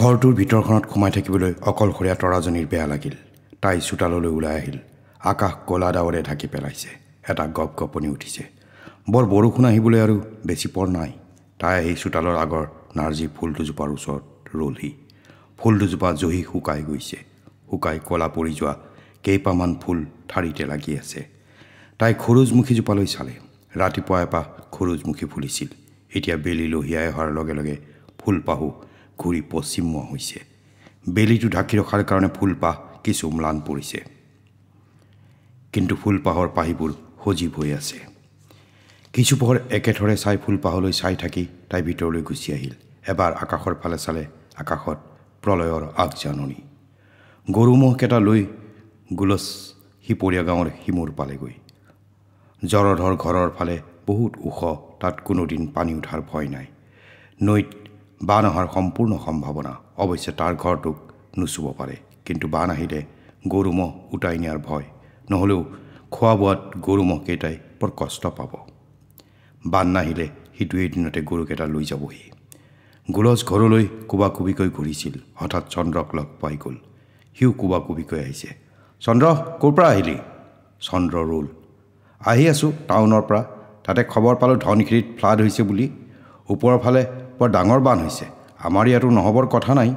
ঘৰটোৰ ভিতৰখনত সোমাই থাকিবলৈ অকলশৰীয়া তৰাজনীৰ বেয়া লাগিল তাই চোতাললৈ ওলাই আহিল আকাশ ক'লা ডাৱৰে ঢাকি পেলাইছে এটা গপ গপনি উঠিছে বৰ বৰষুণ আহিবলৈ আৰু বেছি পৰ নাই তাই আহি চোতালৰ আগৰ নাৰ্জি ফুল দুজোপাৰ ওচৰত ৰ'লহি ফুল দুজোপা জহি শুকাই গৈছে শুকাই ক'লা পৰি যোৱা কেইপামান ফুল ঠাৰিতে লাগি আছে তাই খৰুজমুখীজোপালৈ চালে ৰাতিপুৱা এপাহ খৰুজমুখী ফুলিছিল এতিয়া বেলি লহিয়াই অহাৰ লগে লগে ফুলপাহো ঘূৰি পশ্চিমমুৱা হৈছে বেলিটো ঢাকি ৰখাৰ কাৰণে ফুলপাহ কিছু ম্লান পৰিছে কিন্তু ফুলপাহৰ পাহিবোৰ সজীৱ হৈ আছে কিছু পোহৰ একেথৰে চাই ফুলপাহলৈ চাই থাকি তাই ভিতৰলৈ গুচি আহিল এবাৰ আকাশৰ ফালে চালে আকাশত প্ৰলয়ৰ আগজাননী গৰু ম'হকেইটা লৈ গুলচ সিপৰীয়া গাঁৱৰ সিমূৰ পালেগৈ জৰধৰ ঘৰৰ ফালে বহুত ওখ তাত কোনোদিন পানী উঠাৰ ভয় নাই নৈত বান অহাৰ সম্পূৰ্ণ সম্ভাৱনা অৱশ্যে তাৰ ঘৰটোক নুচুব পাৰে কিন্তু বান আহিলে গৰু মহ উটাই নিয়াৰ ভয় নহ'লেও খোৱা বোৱাত গৰু মহকেইটাই বৰ কষ্ট পাব বান নাহিলে সিটোৱে দিনতে গৰুকেইটা লৈ যাবহি গুলজ ঘৰলৈ কোবাকুবিকৈ ঘূৰিছিল হঠাৎ চন্দ্ৰক লগ পাই গ'ল সিও কোবাকুবিকৈ আহিছে চন্দ্ৰ ক'ৰ পৰা আহিলি চন্দ্ৰ ৰ'ল আহি আছোঁ টাউনৰ পৰা তাতে খবৰ পালোঁ ধনখিৰিত ফ্লাড হৈছে বুলি ওপৰৰ ফালে বৰ ডাঙৰ বান হৈছে আমাৰ ইয়াতো নহ'বৰ কথা নাই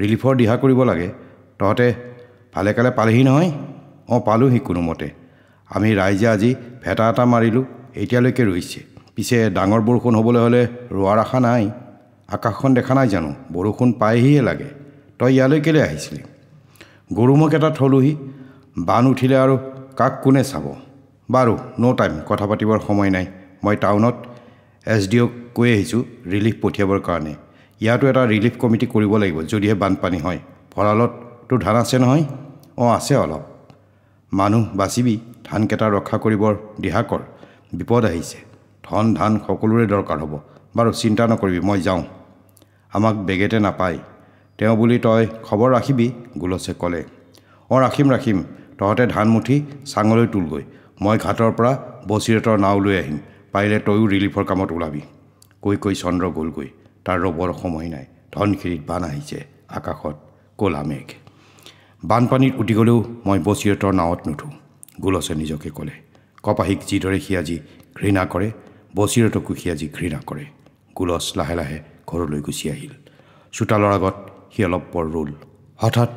ৰিলিফৰ দিহা কৰিব লাগে তহঁতে ভালে কালে পালেহি নহয় অঁ পালোঁহি কোনোমতে আমি ৰাইজে আজি ভেটা এটা মাৰিলোঁ এতিয়ালৈকে ৰুইছে পিছে ডাঙৰ বৰষুণ হ'বলৈ হ'লে ৰোৱাৰ আশা নাই আকাশখন দেখা নাই জানো বৰষুণ পাইহিয়ে লাগে তই ইয়ালৈ কেলৈ আহিছিলি মোক এটা থলোহি বান উঠিলে আৰু কাক কোনে চাব বাৰু ন' টাইম কথা পাতিবৰ সময় নাই মই টাউনত এছ ডি অ'ক কৈ আহিছোঁ ৰিলিফ পঠিয়াবৰ কাৰণে ইয়াতো এটা ৰিলিফ কমিটি কৰিব লাগিব যদিহে বানপানী হয় ভঁৰালত ধান আছে নহয় অঁ আছে অলপ মানুহ বাচিবি ধানকেইটা ৰক্ষা কৰিবৰ দিহাকৰ বিপদ আহিছে ধন ধান সকলোৰে দৰকাৰ হ'ব বাৰু চিন্তা নকৰিবি মই যাওঁ আমাক বেগেতে নাপায় তেওঁ বুলি তই খবৰ ৰাখিবি গুলছে ক'লে অঁ ৰাখিম ৰাখিম তহঁতে ধান মুঠি চাঙলৈ তোলগৈ মই ঘাটৰ পৰা বচিৰেটৰ নাও লৈ আহিম পাৰিলে তয়ো ৰিলিফৰ কামত ওলাবি কৈ কৈ চন্দ্ৰ গ'লগৈ তাৰ ৰ'বৰ সময় নাই ধনশিৰিত বান আহিছে আকাশত ক'লা মেঘ বানপানীত উটি গ'লেও মই বচিৰতৰ নাৱত নুঠো গুলছে নিজকে ক'লে কপাহীক যিদৰে সি আজি ঘৃণা কৰে বচিৰতকো সি আজি ঘৃণা কৰে গুলছ লাহে লাহে ঘৰলৈ গুচি আহিল চোতালৰ আগত সি অলপ পৰ ৰ'ল হঠাৎ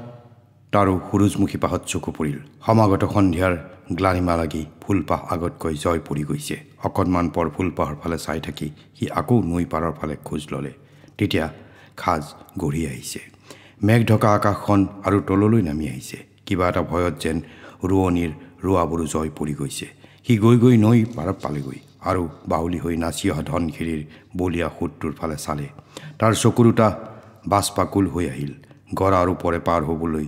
তাৰো সুৰুজমুখী পাহত চকু পৰিল সমাগত সন্ধিয়াৰ গ্লানিমা লাগি ফুলপাহ আগতকৈ জয় পৰি গৈছে অকণমান পৰ ফুলপাহৰ ফালে চাই থাকি সি আকৌ নৈ পাৰৰ ফালে খোজ ল'লে তেতিয়া খাজ গঢ়ি আহিছে মেঘ ঢকা আকাশখন আৰু তললৈ নামি আহিছে কিবা এটা ভয়ত যেন ৰোৱনীৰ ৰোৱাবোৰো জয় পৰি গৈছে সি গৈ গৈ নৈ পাৰত পালেগৈ আৰু বাউলি হৈ নাচি অহা ধনশিৰিৰ বলীয়া সোঁতটোৰ ফালে চালে তাৰ চকু দুটা বাছপাকুল হৈ আহিল গড়াৰ ওপৰে পাৰ হ'বলৈ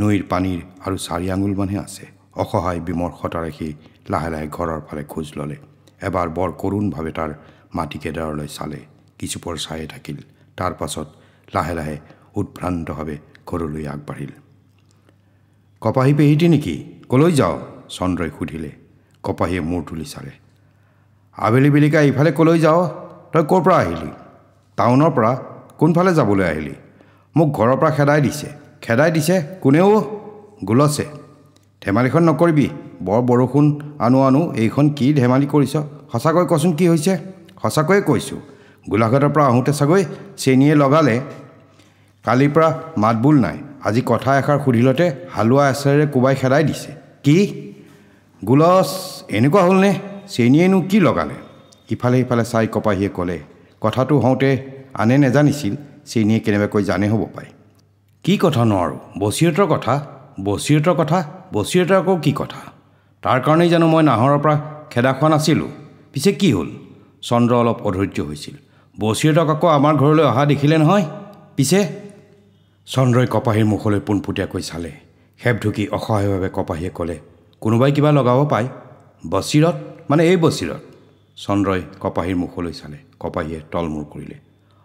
নৈৰ পানীৰ আৰু চাৰি আঙুলমানহে আছে অসহায় বিমৰ্শতা ৰাখি লাহে লাহে ঘৰৰ ফালে খোজ ল'লে এবাৰ বৰ কৰুণভাৱে তাৰ মাটিকেইডাৰলৈ চালে কিছুপৰ চাইয়ে থাকিল তাৰ পাছত লাহে লাহে উদ্ভ্ৰান্তভাৱে ঘৰলৈ আগবাঢ়িল কপাহী পেহীটি নেকি ক'লৈ যাওঁ চন্দ্ৰই সুধিলে কপাহীয়ে মূৰ তুলি চালে আবেলি বেলিকা ইফালে ক'লৈ যাৱ তই ক'ৰ পৰা আহিলি টাউনৰ পৰা কোনফালে যাবলৈ আহিলি মোক ঘৰৰ পৰা খেদাই দিছে খেদাই দিছে কোনেও গোলছে ধেমালিখন নকৰিবি বৰ বৰষুণ আনো আনো এইখন কি ধেমালি কৰিছ সঁচাকৈ কচোন কি হৈছে সঁচাকৈয়ে কৈছোঁ গোলাঘাটৰ পৰা আহোঁতে চাগৈ চেনীয়ে লগালে কালিৰ পৰা মাত বোল নাই আজি কথা এষাৰ সুধিলতে হালোৱা এচাৰেৰে কোবাই খেদাই দিছে কি গোলচ এনেকুৱা হ'লনে চেনীয়েনো কি লগালে ইফালে সিফালে চাই কপাহীয়ে ক'লে কথাটো হওঁতে আনে নেজানিছিল চেনীয়ে কেনেবাকৈ জানে হ'ব পাৰে কি কথা নোৱাৰোঁ বচিৰতৰ কথা বচিৰতৰ কথা বছিৰত আকৌ কি কথা তাৰ কাৰণেই জানো মই নাহৰৰ পৰা খেদা খোৱা নাছিলোঁ পিছে কি হ'ল চন্দ্ৰ অলপ অধৈৰ্য হৈছিল বছিৰতক আকৌ আমাৰ ঘৰলৈ অহা দেখিলে নহয় পিছে চন্দ্ৰই কপাহীৰ মুখলৈ পোনপটীয়াকৈ চালে খেপ ঢুকি অসহায়ভাৱে কপাহীয়ে ক'লে কোনোবাই কিবা লগাব পায় বছিৰত মানে এই বছিৰত চন্দ্ৰই কপাহীৰ মুখলৈ চালে কপাহীয়ে তলমূৰ কৰিলে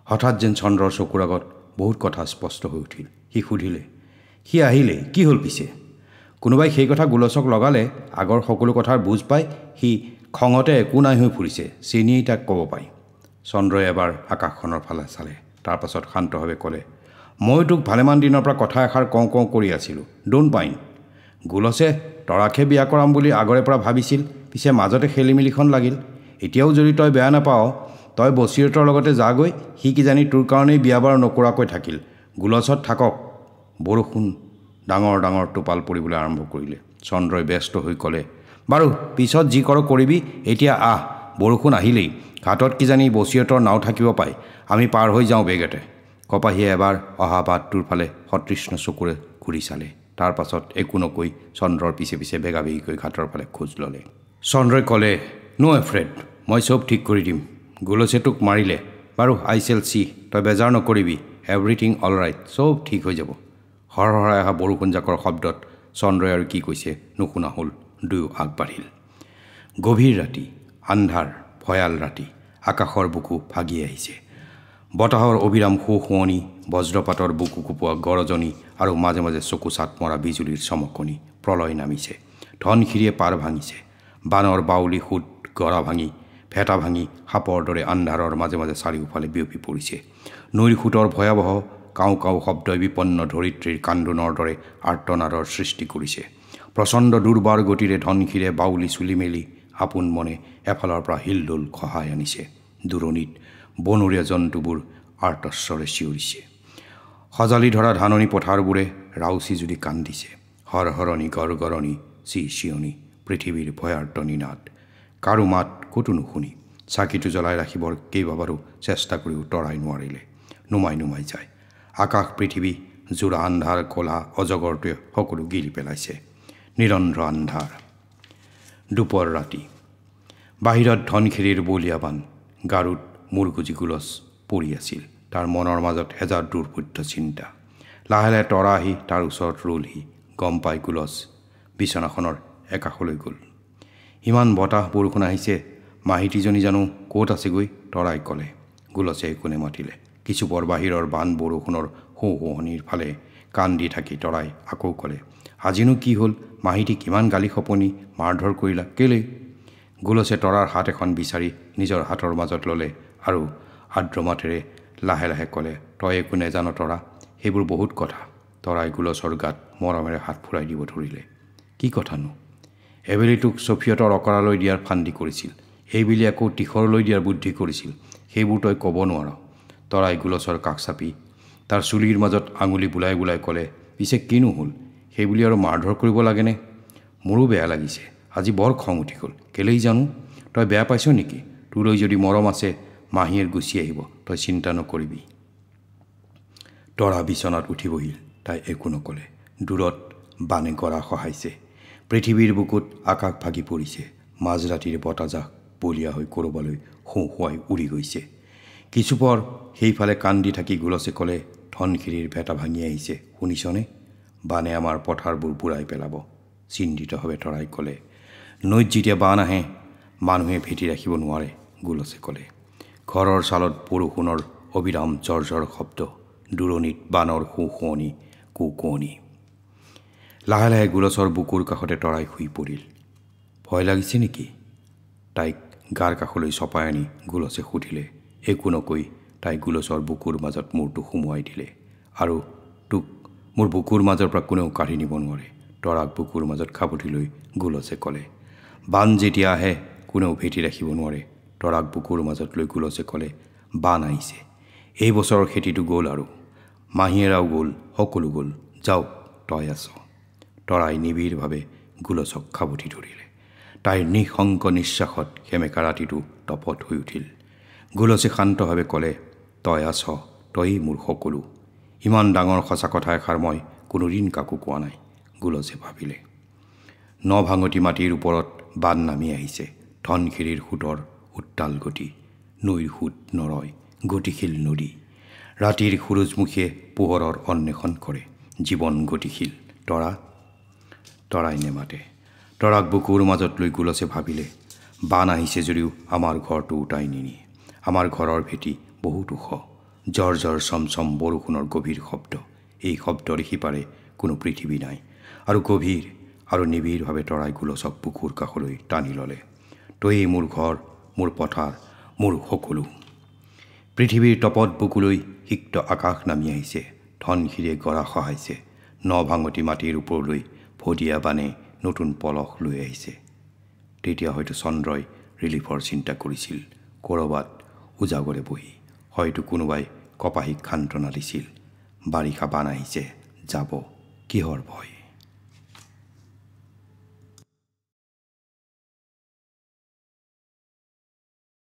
হঠাৎ যেন চন্দ্ৰৰ চকুৰ আগত বহুত কথা স্পষ্ট হৈ উঠিল সি সুধিলে সি আহিলে কি হ'ল পিছে কোনোবাই সেই কথা গোলচক লগালে আগৰ সকলো কথাৰ বুজ পাই সি খঙতে একো নাই হৈ ফুৰিছে চিনিয়েই তাক ক'ব পাৰি চন্দ্ৰই এবাৰ আকাশখনৰ ফালে চালে তাৰপাছত শান্তভাৱে ক'লে মই তোক ভালেমান দিনৰ পৰা কথা এষাৰ কওঁ কওঁ কৰি আছিলোঁ ডোন পাইন গোলছে তৰাকে বিয়া কৰাম বুলি আগৰে পৰা ভাবিছিল পিছে মাজতে খেলিমেলিখন লাগিল এতিয়াও যদি তই বেয়া নাপাৱ তই বছিৰতৰ লগতে যাগৈ সি কিজানি তোৰ কাৰণেই বিয়া বিয়াবাৰ নকৰাকৈ থাকিল গোলছত থাকক বৰষুণ ডাঙৰ ডাঙৰ টোপাল পৰিবলৈ আৰম্ভ কৰিলে চন্দ্ৰই ব্যস্ত হৈ ক'লে বাৰু পিছত যি কৰ কৰিবি এতিয়া আহ বৰষুণ আহিলেই ঘাটত কিজানি বচিয়তৰ নাও থাকিব পায় আমি পাৰ হৈ যাওঁ বেগেতে কপাহীয়ে এবাৰ অহা বাটটোৰ ফালে সতৃষ্ণ চকুৰে ঘূৰি চালে তাৰ পাছত একো নকৈ চন্দ্ৰৰ পিছে পিছে বেগা বেগিকৈ ঘাটৰ ফালে খোজ ল'লে চন্দ্ৰই ক'লে নো এফ্ৰেড মই চব ঠিক কৰি দিম গুলচে তোক মাৰিলে বাৰু আই চেল চি তই বেজাৰ নকৰিবি এভৰিথিং অল ৰাইট চব ঠিক হৈ যাব হৰহৰাই অহা বৰষুণ জাকৰ শব্দত চন্দ্ৰই আৰু কি কৈছে নুশুনা হ'ল দুয়ো আগবাঢ়িল গভীৰ ৰাতি আন্ধাৰ ভয়াল ৰাতি আকাশৰ বুকু ভাগি আহিছে বতাহৰ অবিৰাম সু শুৱনি বজ্ৰপাতৰ বুকু কোপোৱা গৰজনি আৰু মাজে মাজে চকু চাত মৰা বিজুলীৰ চমকনি প্ৰলয় নামিছে ধনশিৰিয়ে পাৰ ভাঙিছে বানৰ বাউলি সোঁত গৰা ভাঙি ভেটা ভাঙি সাপৰ দৰে আন্ধাৰৰ মাজে মাজে চাৰিওফালে বিয়পি পৰিছে নৈৰ সোঁতৰ ভয়াৱহ কাও কাও শব্দই বিপন্ন ধৰিত্ৰীৰ কান্দোনৰ দৰে আৰ্তনাদৰ সৃষ্টি কৰিছে প্ৰচণ্ড দুৰ্বাৰ গতিৰে ধনশিৰে বাউলি চুলি মেলি আপোন মনে এফালৰ পৰা হিলদোল খহাই আনিছে দূৰণিত বনৰীয়া জন্তুবোৰ আৰ্তস্বৰে চিঞৰিছে সজালি ধৰা ধাননি পথাৰবোৰে ৰাউচি জুৰি কান্দিছে হৰ হৰণি হৰহৰণি গৰণি চি চিঞনি পৃথিৱীৰ ভয়াৰ্তনী নাট কাৰো মাত ক'তো নুশুনি চাকিটো জ্বলাই ৰাখিবৰ কেইবাবাৰো চেষ্টা কৰিও তৰাই নোৱাৰিলে নুমাই নুমাই যায় আকাশ পৃথিৱী জোৰা আন্ধাৰ ক'লা অজগৰটোৱে সকলো গিৰি পেলাইছে নিৰন্ধ্ৰ আন্ধাৰ দুপৰ ৰাতি বাহিৰত ধনখিৰিৰ বলিয়াবান গাৰুত মুৰগুজি গুলচ পৰি আছিল তাৰ মনৰ মাজত এজাৰ দুৰ্বুদ্ধ চিন্তা লাহে লাহে তৰা আহি তাৰ ওচৰত ৰ'লহি গম পাই গুলচ বিচনাখনৰ একাষলৈ গ'ল ইমান বতাহ বৰষুণ আহিছে মাহিতীজনী জানো ক'ত আছেগৈ তৰাই ক'লে গুলচে একোনে মাতিলে কিছু বৰ বাহিৰৰ বান বৰষুণৰ সোঁ সোঁহনিৰ ফালে কাণ দি থাকি তৰাই আকৌ ক'লে আজিনো কি হ'ল মাহীটি কিমান গালি খপনি মাৰধৰ কৰিলা কেলেই গুলছে তৰাৰ হাত এখন বিচাৰি নিজৰ হাতৰ মাজত ল'লে আৰু আৰ্দ্ৰমাতেৰে লাহে লাহে ক'লে তই একো নেজান তৰা সেইবোৰ বহুত কথা তৰাই গুলছৰ গাত মৰমেৰে হাত ফুৰাই দিব ধৰিলে কি কথানো এবেলি তোক চফিয়তৰ অকৰালৈ দিয়াৰ ফান্দি কৰিছিল এইবেলি আকৌ তীখৰলৈ দিয়াৰ বুদ্ধি কৰিছিল সেইবোৰ তই ক'ব নোৱাৰ তৰাই গুলচৰ কাষ চাপি তাৰ চুলিৰ মাজত আঙুলি বোলাই বোলাই ক'লে পিছে কিনো হ'ল সেইবুলি আৰু মাৰ ধৰ কৰিব লাগেনে মোৰো বেয়া লাগিছে আজি বৰ খং উঠি গ'ল কেলেই জানো তই বেয়া পাইছ নেকি তোলৈ যদি মৰম আছে মাহীয়ে গুচি আহিব তই চিন্তা নকৰিবি তৰা বিচনাত উঠি বহিল তাই একো নক'লে দূৰত বানে গৰা সহাইছে পৃথিৱীৰ বুকুত আকাশ ভাগি পৰিছে মাজৰাতিৰ বতাহজাক বলিয়া হৈ ক'ৰবালৈ সোঁ সোঁৱাই উৰি গৈছে কিছুপৰ সেইফালে কান্দি থাকি গুলচে ক'লে ধনশিৰিৰ ভেটা ভাঙি আহিছে শুনিছনে বানে আমাৰ পথাৰবোৰ বুৰাই পেলাব চিন্তিতভাৱে তৰাই ক'লে নৈত যেতিয়া বান আহে মানুহে ভেটি ৰাখিব নোৱাৰে গুলচে ক'লে ঘৰৰ চালত বৰষুণৰ অবিৰাম জৰ্জৰ শব্দ দূৰণিত বানৰ সোঁ শুৱনি কু কুঁৱনি লাহে লাহে গুলচৰ বুকুৰ কাষতে তৰাই শুই পৰিল ভয় লাগিছে নেকি তাইক গাৰ কাষলৈ চপাই আনি গুলচে সুধিলে একো নকৈ তাই গুলচৰ বুকুৰ মাজত মূৰটো সুমুৱাই দিলে আৰু তোক মোৰ বুকুৰ মাজৰ পৰা কোনেও কাঢ়ি নিব নোৱাৰে তৰাক বুকুৰ মাজত খাপুটি লৈ গুলচে ক'লে বান যেতিয়া আহে কোনেও ভেটি ৰাখিব নোৱাৰে তৰাক বুকুৰ মাজত লৈ গুলচে ক'লে বান আহিছে এই বছৰৰ খেতিটো গ'ল আৰু মাহীয়েৰাও গ'ল সকলো গ'ল যাওক তই আছ তৰাই নিবিড়ভাৱে গুলচক খাপুটি ধৰিলে তাইৰ নিঃশংক নিশ্বাসত সেমেকা ৰাতিটো তপত হৈ উঠিল গুলচী শান্তভাৱে ক'লে তই আছ তই মোৰ সকলো ইমান ডাঙৰ সঁচা কথা এষাৰ মই কোনোদিন কাকো কোৱা নাই গুলচে ভাবিলে ন ভাঙতি মাটিৰ ওপৰত বান নামি আহিছে ধনখিৰিৰ সোঁতৰ উত্তাল গতি নৈৰ সোঁত নৰয় গতিশীল নদী ৰাতিৰ সুৰুজমুখীয়ে পোহৰৰ অন্বেষণ কৰে জীৱন গতিশীল তৰা তৰাই নেমাতে তৰাক বুকুৰ মাজত লৈ গুলচে ভাবিলে বান আহিছে যদিও আমাৰ ঘৰটো উটাই নিনিয়ে আমাৰ ঘৰৰ ভেটি বহুত ওখ জ্বৰ জ্বৰ চম বৰষুণৰ গভীৰ শব্দ এই শব্দৰ সিপাৰে কোনো পৃথিৱী নাই আৰু গভীৰ আৰু নিবিড়ভাৱে তৰাই গোলচক পুখুৰ কাষলৈ টানি ল'লে তয়েই মোৰ ঘৰ মোৰ পথাৰ মোৰ সকলো পৃথিৱীৰ তপত বুকুলৈ সিক্ত আকাশ নামি আহিছে ধনশিৰে গৰা সহাইছে ন ভাঙতি মাটিৰ ওপৰলৈ ভদিয়া বানে নতুন পলস লৈ আহিছে তেতিয়া হয়তো চন্দ্ৰই ৰিলিফৰ চিন্তা কৰিছিল ক'ৰবাত উজাগৰে বহি হয়তো কোনোবাই কপাহীক খান্তনা দিছিল বাৰিষা বান আহিছে যাব কিহৰ ভয়